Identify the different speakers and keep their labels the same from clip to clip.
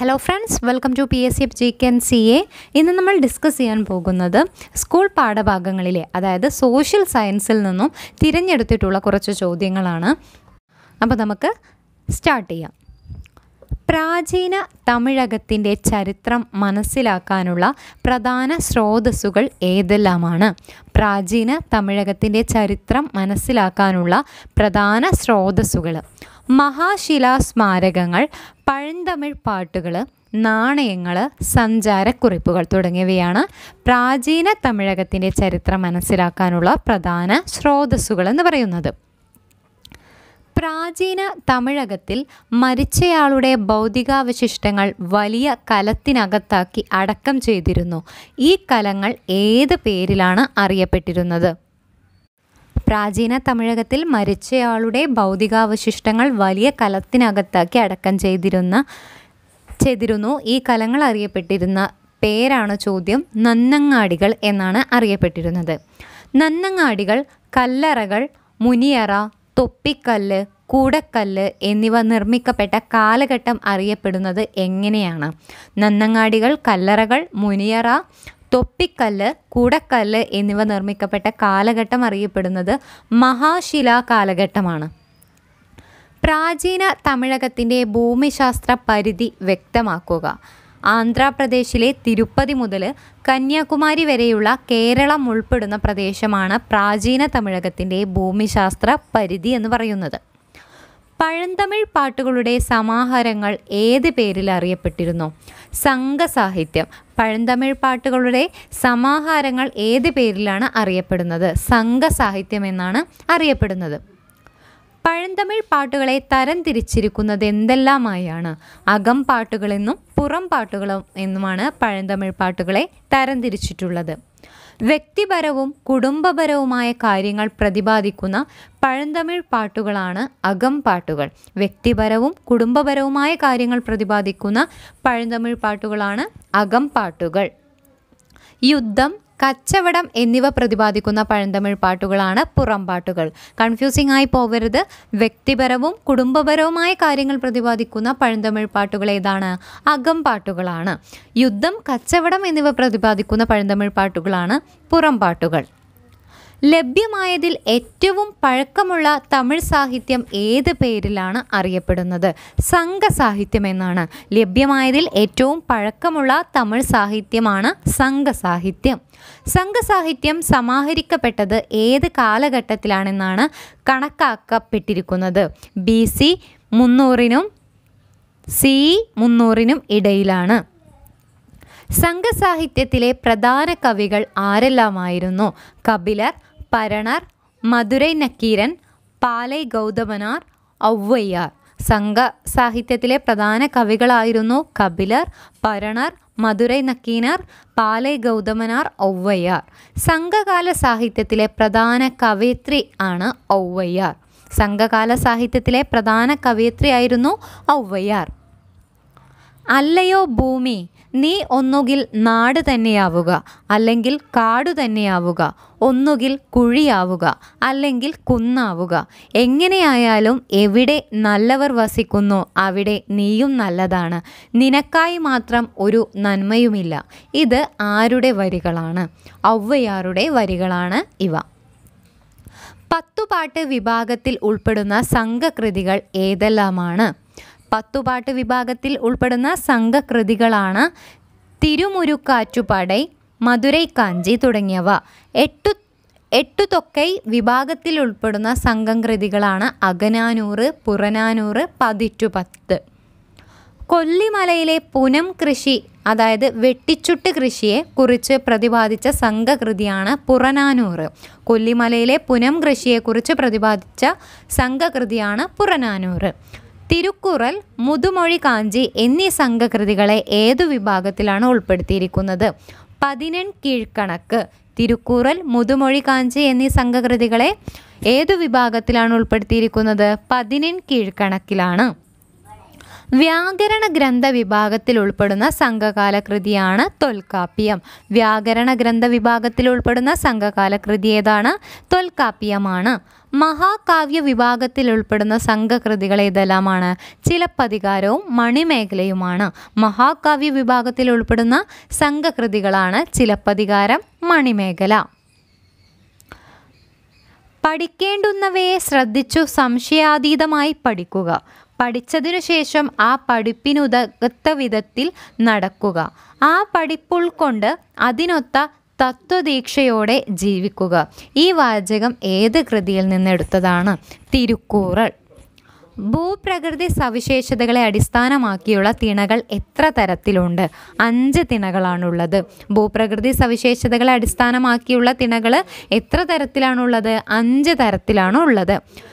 Speaker 1: hello friends welcome to P S C F G N C A ഇന്ന് നമ്മൾ discuss ചെയ്യാൻ പോകുന്നത് school പാഠഭാഗങ്ങളിലെ അതായത് സോഷ്യൽ സയൻസിൽ നിന്നും തിരഞ്ഞെടുത്തിട്ടുള്ള കുറച്ച് ചോദ്യങ്ങളാണ് അപ്പോൾ നമുക്ക് സ്റ്റാർട്ട് ചെയ്യാം പ്രാചീന തമിഴകത്തിൻ്റെ ചരിത്രം മനസ്സിലാക്കാനുള്ള പ്രധാന സ്രോതസ്സുകൾ ഏതെല്ലാമാണ് പ്രാചീന തമിഴകത്തിൻ്റെ ചരിത്രം മനസ്സിലാക്കാനുള്ള പ്രധാന സ്രോതസ്സുകൾ മഹാശിലാസ്മാരകങ്ങൾ പഴന്തമിഴ് പാട്ടുകൾ നാണയങ്ങൾ സഞ്ചാരക്കുറിപ്പുകൾ തുടങ്ങിയവയാണ് പ്രാചീന തമിഴകത്തിൻ്റെ ചരിത്രം മനസ്സിലാക്കാനുള്ള പ്രധാന സ്രോതസ്സുകൾ എന്ന് പറയുന്നത് പ്രാചീന തമിഴകത്തിൽ മരിച്ചയാളുടെ ഭൗതികാവശിഷ്ടങ്ങൾ വലിയ കലത്തിനകത്താക്കി അടക്കം ചെയ്തിരുന്നു ഈ കലങ്ങൾ ഏത് പേരിലാണ് അറിയപ്പെട്ടിരുന്നത് പ്രാചീന തമിഴകത്തിൽ മരിച്ചയാളുടെ ഭൗതികാവശിഷ്ടങ്ങൾ വലിയ കലത്തിനകത്താക്കി അടക്കം ചെയ്തിരുന്ന ചെയ്തിരുന്നു ഈ കലങ്ങൾ അറിയപ്പെട്ടിരുന്ന പേരാണ് ചോദ്യം നന്നങ്ങാടികൾ എന്നാണ് അറിയപ്പെട്ടിരുന്നത് നന്നങ്ങാടികൾ കല്ലറകൾ മുനിയറ തൊപ്പിക്കല്ല് കൂടക്കല്ല് എന്നിവ നിർമ്മിക്കപ്പെട്ട കാലഘട്ടം അറിയപ്പെടുന്നത് എങ്ങനെയാണ് നന്നങ്ങാടികൾ കല്ലറകൾ മുനിയറ തൊപ്പിക്കല്ല് കൂടക്കല്ല് എന്നിവ നിർമ്മിക്കപ്പെട്ട കാലഘട്ടം അറിയപ്പെടുന്നത് മഹാശിലാ കാലഘട്ടമാണ് പ്രാചീന തമിഴകത്തിൻ്റെ ഭൂമിശാസ്ത്ര പരിധി വ്യക്തമാക്കുക ആന്ധ്രാപ്രദേശിലെ തിരുപ്പതി മുതൽ കന്യാകുമാരി വരെയുള്ള കേരളം ഉൾപ്പെടുന്ന പ്രദേശമാണ് പ്രാചീന തമിഴകത്തിൻ്റെ ഭൂമിശാസ്ത്ര പരിധി എന്ന് പറയുന്നത് പഴന്തമിഴ് പാട്ടുകളുടെ സമാഹാരങ്ങൾ ഏത് പേരിൽ അറിയപ്പെട്ടിരുന്നു സംഘസാഹിത്യം പഴന്തമിഴ് പാട്ടുകളുടെ സമാഹാരങ്ങൾ ഏത് പേരിലാണ് അറിയപ്പെടുന്നത് സംഘസാഹിത്യം എന്നാണ് അറിയപ്പെടുന്നത് പഴന്തമിഴ് പാട്ടുകളെ തരം തിരിച്ചിരിക്കുന്നത് എന്തെല്ലാമായാണ് അകം പാട്ടുകളെന്നും പുറം പാട്ടുകളും എന്നുമാണ് പഴന്തമിഴ് പാട്ടുകളെ തരം തിരിച്ചിട്ടുള്ളത് വ്യക്തിപരവും കുടുംബപരവുമായ കാര്യങ്ങൾ പ്രതിപാദിക്കുന്ന പഴന്തമിഴ് പാട്ടുകളാണ് അകം പാട്ടുകൾ വ്യക്തിപരവും കുടുംബപരവുമായ കാര്യങ്ങൾ പ്രതിപാദിക്കുന്ന പഴന്തമിഴ് പാട്ടുകളാണ് അകം പാട്ടുകൾ യുദ്ധം കച്ചവടം എന്നിവ പ്രതിപാദിക്കുന്ന പഴന്തമിഴ് പാട്ടുകളാണ് പുറംപാട്ടുകൾ കൺഫ്യൂസിംഗ് ആയി പോകരുത് വ്യക്തിപരവും കുടുംബപരവുമായ കാര്യങ്ങൾ പ്രതിപാദിക്കുന്ന പഴന്തമിഴ് പാട്ടുകൾ ഏതാണ് അകം പാട്ടുകളാണ് യുദ്ധം കച്ചവടം എന്നിവ പ്രതിപാദിക്കുന്ന പഴന്തമിഴ് പാട്ടുകളാണ് പുറംപാട്ടുകൾ ലഭ്യമായതിൽ ഏറ്റവും പഴക്കമുള്ള തമിഴ് സാഹിത്യം ഏത് പേരിലാണ് അറിയപ്പെടുന്നത് സംഘസാഹിത്യം എന്നാണ് ലഭ്യമായതിൽ ഏറ്റവും പഴക്കമുള്ള തമിഴ് സാഹിത്യമാണ് സംഘസാഹിത്യം സംഘസാഹിത്യം സമാഹരിക്കപ്പെട്ടത് ഏത് കാലഘട്ടത്തിലാണെന്നാണ് കണക്കാക്കപ്പെട്ടിരിക്കുന്നത് ബി സി മുന്നൂറിനും സി മുന്നൂറിനും ഇടയിലാണ് സംഘസാഹിത്യത്തിലെ പ്രധാന കവികൾ ആരെല്ലാമായിരുന്നു കപിലർ പരണർ മധുരൈ നക്കീരൻ പാലൈ ഗൗതമനാർ ഔവയ്യാർ സംഘ സാഹിത്യത്തിലെ പ്രധാന കവികളായിരുന്നു കപിലർ പരണർ മധുരൈ നക്കീനർ പാലൈ ഗൗതമനാർ ഔവയ്യാർ സംഘകാല സാഹിത്യത്തിലെ പ്രധാന കവയിത്രി ആണ് ഔവയ്യാർ സംഘകാല സാഹിത്യത്തിലെ പ്രധാന ആയിരുന്നു ഔവയ്യാർ അല്ലയോ ഭൂമി നീ ഒന്നുകിൽ നാട് തന്നെയാവുക അല്ലെങ്കിൽ കാട് തന്നെയാവുക ഒന്നുകിൽ കുഴിയാവുക അല്ലെങ്കിൽ കുന്നാവുക എങ്ങനെയായാലും എവിടെ നല്ലവർ വസിക്കുന്നു അവിടെ നീയും നല്ലതാണ് നിനക്കായി മാത്രം ഒരു നന്മയുമില്ല ഇത് ആരുടെ വരികളാണ് ഔവയാറുടെ വരികളാണ് ഇവ പത്തുപാട്ട് വിഭാഗത്തിൽ ഉൾപ്പെടുന്ന സംഘകൃതികൾ ഏതെല്ലാമാണ് പത്തുപാട്ട് വിഭാഗത്തിൽ ഉൾപ്പെടുന്ന സംഘകൃതികളാണ് തിരുമുരുക്കാറ്റുപാടൈ മധുരൈ കാഞ്ചി തുടങ്ങിയവ എട്ടു എട്ടു തൊക്കൈ വിഭാഗത്തിൽ ഉൾപ്പെടുന്ന സംഘം കൃതികളാണ് അകനാനൂറ് പുറനാനൂറ് പത്ത് കൊല്ലിമലയിലെ പുനം കൃഷി അതായത് വെട്ടിച്ചുട്ട് കൃഷിയെ കുറിച്ച് പ്രതിപാദിച്ച സംഘകൃതിയാണ് പുറനാനൂറ് കൊല്ലിമലയിലെ പുനം കൃഷിയെക്കുറിച്ച് പ്രതിപാദിച്ച സംഘകൃതിയാണ് പുറനാനൂറ് തിരുക്കുറൽ മുതുമൊഴി കാഞ്ചി എന്നീ സംഘകൃതികളെ ഏതു വിഭാഗത്തിലാണ് ഉൾപ്പെടുത്തിയിരിക്കുന്നത് പതിനെൺ കീഴ്ക്കണക്ക് തിരുക്കുറൽ മുതുമൊഴി കാഞ്ചി എന്നീ സംഘകൃതികളെ ഏതു വിഭാഗത്തിലാണ് ഉൾപ്പെടുത്തിയിരിക്കുന്നത് പതിനെൺ കീഴ്ക്കണക്കിലാണ് വ്യാകരണ ഗ്രന്ഥ വിഭാഗത്തിൽ ഉൾപ്പെടുന്ന സംഘകാല കൃതിയാണ് തൊൽക്കാപ്യം വ്യാകരണ ഗ്രന്ഥ വിഭാഗത്തിൽ ഉൾപ്പെടുന്ന സംഘകാല കൃതി ഏതാണ് തൊൽക്കാപ്യമാണ് മഹാകാവ്യ വിഭാഗത്തിൽ ഉൾപ്പെടുന്ന സംഘകൃതികൾ ഏതെല്ലാമാണ് ചിലപ്പതികാരവും മണിമേഖലയുമാണ് മഹാകാവ്യ വിഭാഗത്തിൽ ഉൾപ്പെടുന്ന സംഘകൃതികളാണ് ചിലപ്പതികാരം മണിമേഖല പഠിക്കേണ്ടുന്നവയെ ശ്രദ്ധിച്ചു സംശയാതീതമായി പഠിക്കുക പഠിച്ചതിനു ശേഷം ആ പഠിപ്പിനുതകത്ത വിധത്തിൽ നടക്കുക ആ പഠിപ്പുൾക്കൊണ്ട് അതിനൊത്ത തത്വദീക്ഷയോടെ ജീവിക്കുക ഈ വാചകം ഏത് കൃതിയിൽ നിന്നെടുത്തതാണ് തിരുക്കൂറൽ ഭൂപ്രകൃതി സവിശേഷതകളെ അടിസ്ഥാനമാക്കിയുള്ള തിണകൾ എത്ര തരത്തിലുണ്ട് അഞ്ച് തിണകളാണുള്ളത് ഭൂപ്രകൃതി സവിശേഷതകളെ അടിസ്ഥാനമാക്കിയുള്ള തിണകൾ എത്ര തരത്തിലാണുള്ളത് അഞ്ച് തരത്തിലാണുള്ളത് ഉള്ളത്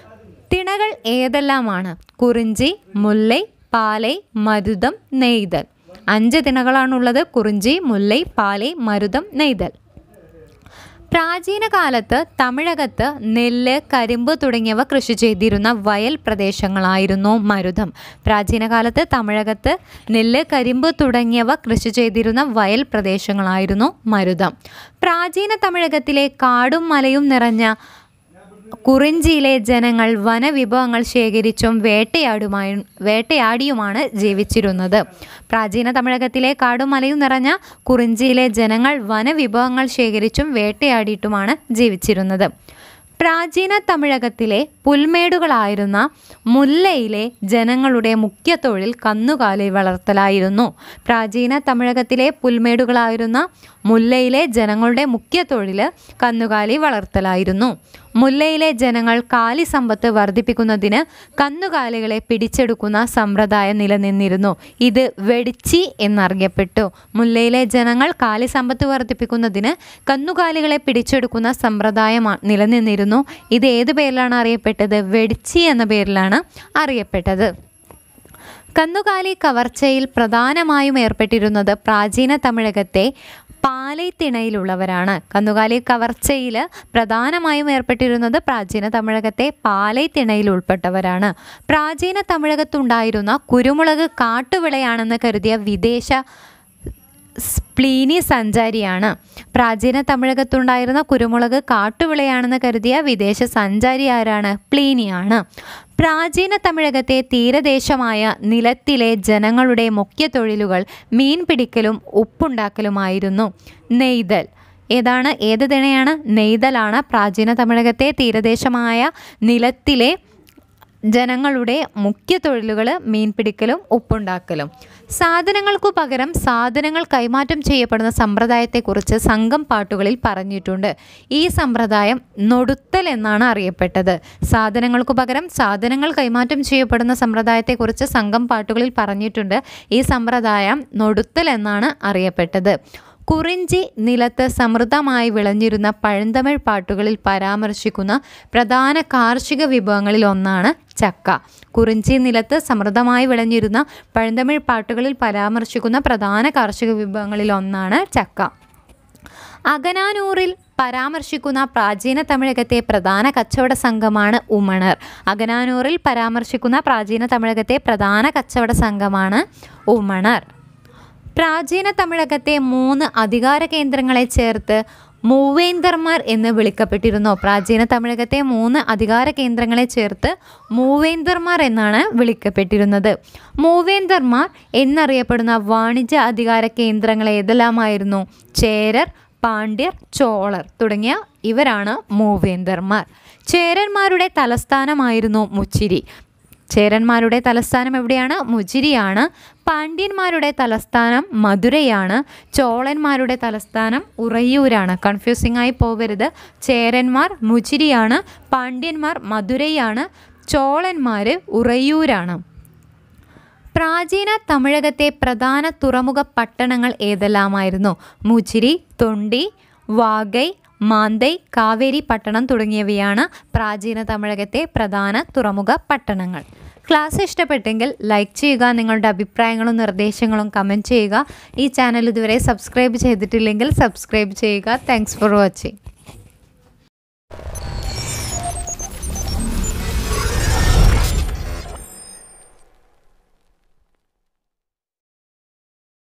Speaker 1: തിണകൾ ഏതെല്ലാമാണ് കുറിഞ്ചി മുല്ലൈ പാലൈ മരുതം നെയ്തൽ അഞ്ച് തിണകളാണുള്ളത് കുറിഞ്ചി മുല്ലൈ പാലൈ മരുതം നെയ്തൽ പ്രാചീന കാലത്ത് തമിഴകത്ത് നെല്ല് കരിമ്പ് തുടങ്ങിയവ കൃഷി ചെയ്തിരുന്ന വയൽ പ്രദേശങ്ങളായിരുന്നു മരുതം പ്രാചീന കാലത്ത് തമിഴകത്ത് നെല്ല് കരിമ്പ് തുടങ്ങിയവ കൃഷി ചെയ്തിരുന്ന വയൽ പ്രദേശങ്ങളായിരുന്നു മരുതം പ്രാചീന തമിഴകത്തിലെ കാടും മലയും നിറഞ്ഞ കുറിഞ്ചിയിലെ ജനങ്ങൾ വനവിഭവങ്ങൾ ശേഖരിച്ചും വേട്ടയാടുമായും വേട്ടയാടിയുമാണ് ജീവിച്ചിരുന്നത് പ്രാചീന തമിഴകത്തിലെ കാടും മലയും നിറഞ്ഞ കുറിഞ്ചിയിലെ ജനങ്ങൾ വനവിഭവങ്ങൾ ശേഖരിച്ചും വേട്ടയാടിയിട്ടുമാണ് ജീവിച്ചിരുന്നത് പ്രാചീന തമിഴകത്തിലെ പുൽമേടുകളായിരുന്ന മുല്ലയിലെ ജനങ്ങളുടെ മുഖ്യ തൊഴിൽ കന്നുകാലി വളർത്തലായിരുന്നു പ്രാചീന തമിഴകത്തിലെ പുൽമേടുകളായിരുന്ന മുല്ലയിലെ ജനങ്ങളുടെ മുഖ്യ തൊഴിൽ കന്നുകാലി വളർത്തലായിരുന്നു മുല്ലയിലെ ജനങ്ങൾ കാലി സമ്പത്ത് വർദ്ധിപ്പിക്കുന്നതിന് കന്നുകാലികളെ പിടിച്ചെടുക്കുന്ന സമ്പ്രദായം നിലനിന്നിരുന്നു ഇത് വെടിച്ചി എന്നറിയപ്പെട്ടു മുല്ലയിലെ ജനങ്ങൾ കാലി സമ്പത്ത് വർദ്ധിപ്പിക്കുന്നതിന് കന്നുകാലികളെ പിടിച്ചെടുക്കുന്ന സമ്പ്രദായം നിലനിന്നിരുന്നു ഇത് ഏത് പേരിലാണ് അറിയപ്പെട്ടത് വെടിച്ചി എന്ന പേരിലാണ് അറിയപ്പെട്ടത് കന്നുകാലി കവർച്ചയിൽ പ്രധാനമായും ഏർപ്പെട്ടിരുന്നത് പ്രാചീന തമിഴകത്തെ പാലൈത്തിണയിലുള്ളവരാണ് കന്നുകാലി കവർച്ചയിൽ പ്രധാനമായും ഏർപ്പെട്ടിരുന്നത് പ്രാചീന തമിഴകത്തെ പാലൈത്തിണയിൽ ഉൾപ്പെട്ടവരാണ് പ്രാചീന തമിഴകത്തുണ്ടായിരുന്ന കുരുമുളക് കാട്ടുവിളയാണെന്ന് കരുതിയ വിദേശ സ്പ്ലീനി സഞ്ചാരിയാണ് പ്രാചീന തമിഴകത്തുണ്ടായിരുന്ന കുരുമുളക് കാട്ടുവിളയാണെന്ന് കരുതിയ വിദേശ സഞ്ചാരി ആരാണ് പ്ലീനിയാണ് പ്രാചീന തമിഴകത്തെ തീരദേശമായ നിലത്തിലെ ജനങ്ങളുടെ മുഖ്യ തൊഴിലുകൾ മീൻ പിടിക്കലും ഉപ്പുണ്ടാക്കലുമായിരുന്നു നെയ്തൽ ഏതാണ് ഏത് തിണയാണ് നെയ്തലാണ് പ്രാചീന തമിഴകത്തെ തീരദേശമായ നിലത്തിലെ ജനങ്ങളുടെ മുഖ്യ തൊഴിലുകൾ മീൻപിടിക്കലും ഉപ്പുണ്ടാക്കലും സാധനങ്ങൾക്കു പകരം സാധനങ്ങൾ കൈമാറ്റം ചെയ്യപ്പെടുന്ന സമ്പ്രദായത്തെക്കുറിച്ച് സംഘം പാട്ടുകളിൽ പറഞ്ഞിട്ടുണ്ട് ഈ സമ്പ്രദായം നൊടുത്തൽ എന്നാണ് അറിയപ്പെട്ടത് സാധനങ്ങൾക്കു പകരം സാധനങ്ങൾ കൈമാറ്റം ചെയ്യപ്പെടുന്ന സമ്പ്രദായത്തെക്കുറിച്ച് സംഘം പാട്ടുകളിൽ പറഞ്ഞിട്ടുണ്ട് ഈ സമ്പ്രദായം നൊടുത്തൽ എന്നാണ് അറിയപ്പെട്ടത് കുറിഞ്ചി നിലത്ത് സമൃദ്ധമായി വിളഞ്ഞിരുന്ന പഴന്തമിഴ് പാട്ടുകളിൽ പരാമർശിക്കുന്ന പ്രധാന കാർഷിക വിഭവങ്ങളിൽ ഒന്നാണ് ചക്ക കുറിഞ്ചി നിലത്ത് സമൃദ്ധമായി വിളഞ്ഞിരുന്ന പഴന്തമിഴ് പാട്ടുകളിൽ പരാമർശിക്കുന്ന പ്രധാന കാർഷിക വിഭവങ്ങളിൽ ഒന്നാണ് ചക്ക അകനാനൂറിൽ പരാമർശിക്കുന്ന പ്രാചീന തമിഴകത്തെ പ്രധാന കച്ചവട സംഘമാണ് ഉമണർ അകനാനൂറിൽ പരാമർശിക്കുന്ന പ്രാചീന തമിഴകത്തെ പ്രധാന കച്ചവട സംഘമാണ് ഉമണർ പ്രാചീന തമിഴകത്തെ മൂന്ന് അധികാര കേന്ദ്രങ്ങളെ ചേർത്ത് മൂവേന്ദർമാർ എന്ന് വിളിക്കപ്പെട്ടിരുന്നു പ്രാചീന തമിഴകത്തെ മൂന്ന് അധികാര കേന്ദ്രങ്ങളെ ചേർത്ത് മൂവേന്ദർമാർ എന്നാണ് വിളിക്കപ്പെട്ടിരുന്നത് മൂവേന്ദർമാർ എന്നറിയപ്പെടുന്ന വാണിജ്യ അധികാര കേന്ദ്രങ്ങൾ ഏതെല്ലാമായിരുന്നു ചേരർ പാണ്ഡ്യർ ചോളർ തുടങ്ങിയ ഇവരാണ് മൂവേന്ദർമാർ ചേരന്മാരുടെ തലസ്ഥാനമായിരുന്നു മുച്ചിരി ചേരന്മാരുടെ തലസ്ഥാനം എവിടെയാണ് മുജിരിയാണ് പാണ്ഡ്യന്മാരുടെ തലസ്ഥാനം മധുരയാണ് ചോളന്മാരുടെ തലസ്ഥാനം ഉറയൂരാണ് കൺഫ്യൂസിംഗ് ആയി പോകരുത് ചേരന്മാർ മുജിരിയാണ് പാണ്ഡ്യന്മാർ മധുരയാണ് ചോളന്മാർ ഉറയൂരാണ് പ്രാചീന തമിഴകത്തെ പ്രധാന തുറമുഖ പട്ടണങ്ങൾ ഏതെല്ലാമായിരുന്നു മുജിരി തൊണ്ടി വാഗൈ മാന്തൈ കാവേരി പട്ടണം തുടങ്ങിയവയാണ് പ്രാചീന തമിഴകത്തെ പ്രധാന തുറമുഖ പട്ടണങ്ങൾ ക്ലാസ് ഇഷ്ടപ്പെട്ടെങ്കിൽ ലൈക്ക് ചെയ്യുക നിങ്ങളുടെ അഭിപ്രായങ്ങളും നിർദ്ദേശങ്ങളും കമൻറ്റ് ചെയ്യുക ഈ ചാനൽ ഇതുവരെ സബ്സ്ക്രൈബ് ചെയ്തിട്ടില്ലെങ്കിൽ സബ്സ്ക്രൈബ് ചെയ്യുക താങ്ക്സ് ഫോർ വാച്ചിങ്